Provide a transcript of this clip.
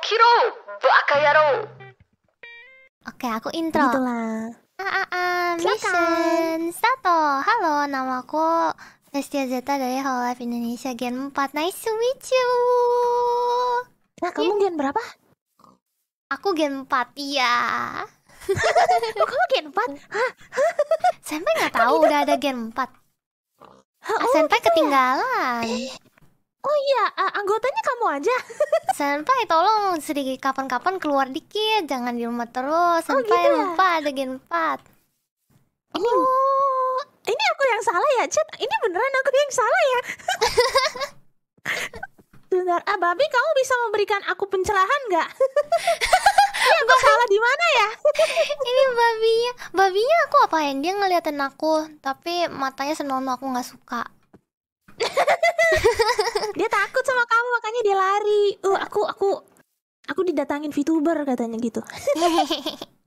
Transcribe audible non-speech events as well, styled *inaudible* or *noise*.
起ろバカ野郎 ya, Oke, aku intro. Itulah. Ah, ah, ah. Mission Sato. Halo, nama aku Vestia Zeta dari Hall of Indonesia Gen 4. Nice to meet you. Nah, kamu iya. gen berapa? Aku gen 4, iya. *laughs* oh, kamu gen 4? Hah? Sampai nggak tahu udah ada gen 4. Ah, oh, gitu ya? ketinggalan. Ya? Oh iya, uh, anggotanya kamu aja. *laughs* senpai tolong sedikit kapan-kapan keluar dikit, jangan di rumah terus. Oh, senpai oh, gitu lupa ya? ada gen 4. Ini oh, ini aku yang salah ya, Chat. Ini beneran aku yang salah ya. *laughs* Bentar, ah Babi kamu bisa memberikan aku pencerahan nggak? *laughs* ini iya, aku salah di mana ya? ini babinya, babinya aku apain? Dia ngeliatin aku, tapi matanya senonoh aku nggak suka. lari. Uh, aku aku aku didatangin VTuber katanya gitu. *laughs*